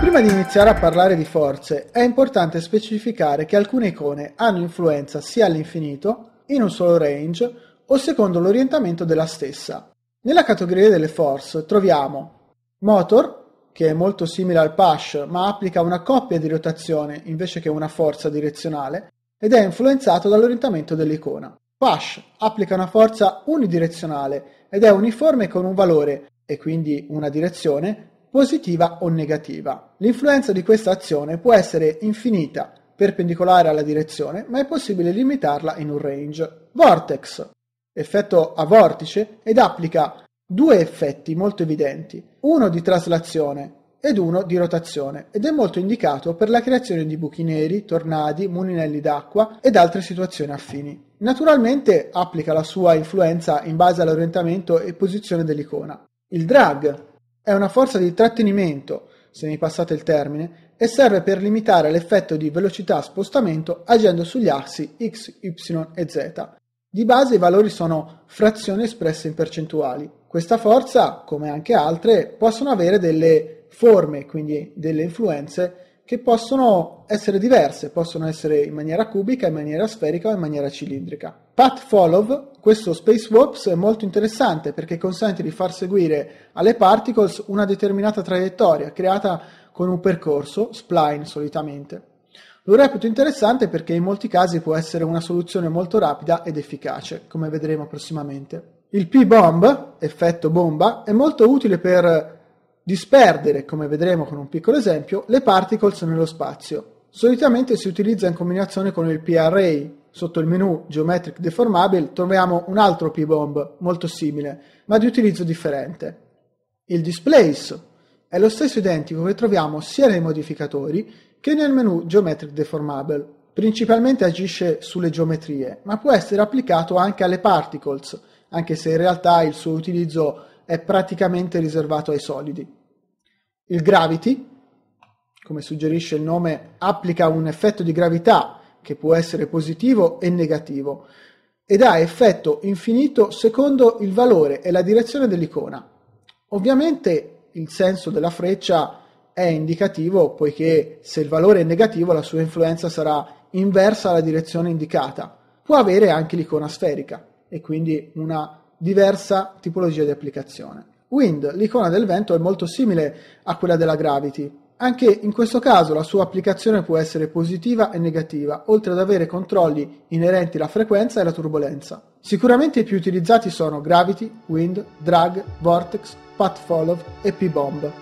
Prima di iniziare a parlare di forze, è importante specificare che alcune icone hanno influenza sia all'infinito, in un solo range, o secondo l'orientamento della stessa. Nella categoria delle force troviamo Motor, che è molto simile al Push ma applica una coppia di rotazione invece che una forza direzionale, ed è influenzato dall'orientamento dell'icona. Push applica una forza unidirezionale ed è uniforme con un valore, e quindi una direzione, positiva o negativa. L'influenza di questa azione può essere infinita, perpendicolare alla direzione, ma è possibile limitarla in un range. Vortex. Effetto a vortice ed applica due effetti molto evidenti, uno di traslazione ed uno di rotazione, ed è molto indicato per la creazione di buchi neri, tornadi, mulinelli d'acqua ed altre situazioni affini. Naturalmente applica la sua influenza in base all'orientamento e posizione dell'icona. Il drag è una forza di trattenimento, se mi passate il termine, e serve per limitare l'effetto di velocità-spostamento agendo sugli assi x, y e z. Di base i valori sono frazioni espresse in percentuali. Questa forza, come anche altre, possono avere delle forme, quindi delle influenze che possono essere diverse, possono essere in maniera cubica, in maniera sferica o in maniera cilindrica. Path Follow, questo Space Warps è molto interessante perché consente di far seguire alle particles una determinata traiettoria creata con un percorso, spline solitamente. Lo reputo interessante perché in molti casi può essere una soluzione molto rapida ed efficace, come vedremo prossimamente. Il P-Bomb, effetto bomba, è molto utile per disperdere, come vedremo con un piccolo esempio, le particles nello spazio. Solitamente si utilizza in combinazione con il P-Array. Sotto il menu Geometric Deformable troviamo un altro P-Bomb molto simile, ma di utilizzo differente. Il Displace è lo stesso identico che troviamo sia nei modificatori che nel menu Geometric Deformable. Principalmente agisce sulle geometrie, ma può essere applicato anche alle particles, anche se in realtà il suo utilizzo è praticamente riservato ai solidi. Il gravity, come suggerisce il nome, applica un effetto di gravità che può essere positivo e negativo ed ha effetto infinito secondo il valore e la direzione dell'icona. Ovviamente il senso della freccia è indicativo poiché se il valore è negativo la sua influenza sarà inversa alla direzione indicata. Può avere anche l'icona sferica e quindi una diversa tipologia di applicazione. Wind, l'icona del vento, è molto simile a quella della Gravity. Anche in questo caso la sua applicazione può essere positiva e negativa, oltre ad avere controlli inerenti alla frequenza e alla turbolenza. Sicuramente i più utilizzati sono Gravity, Wind, Drag, Vortex, Path Follow e P-Bomb.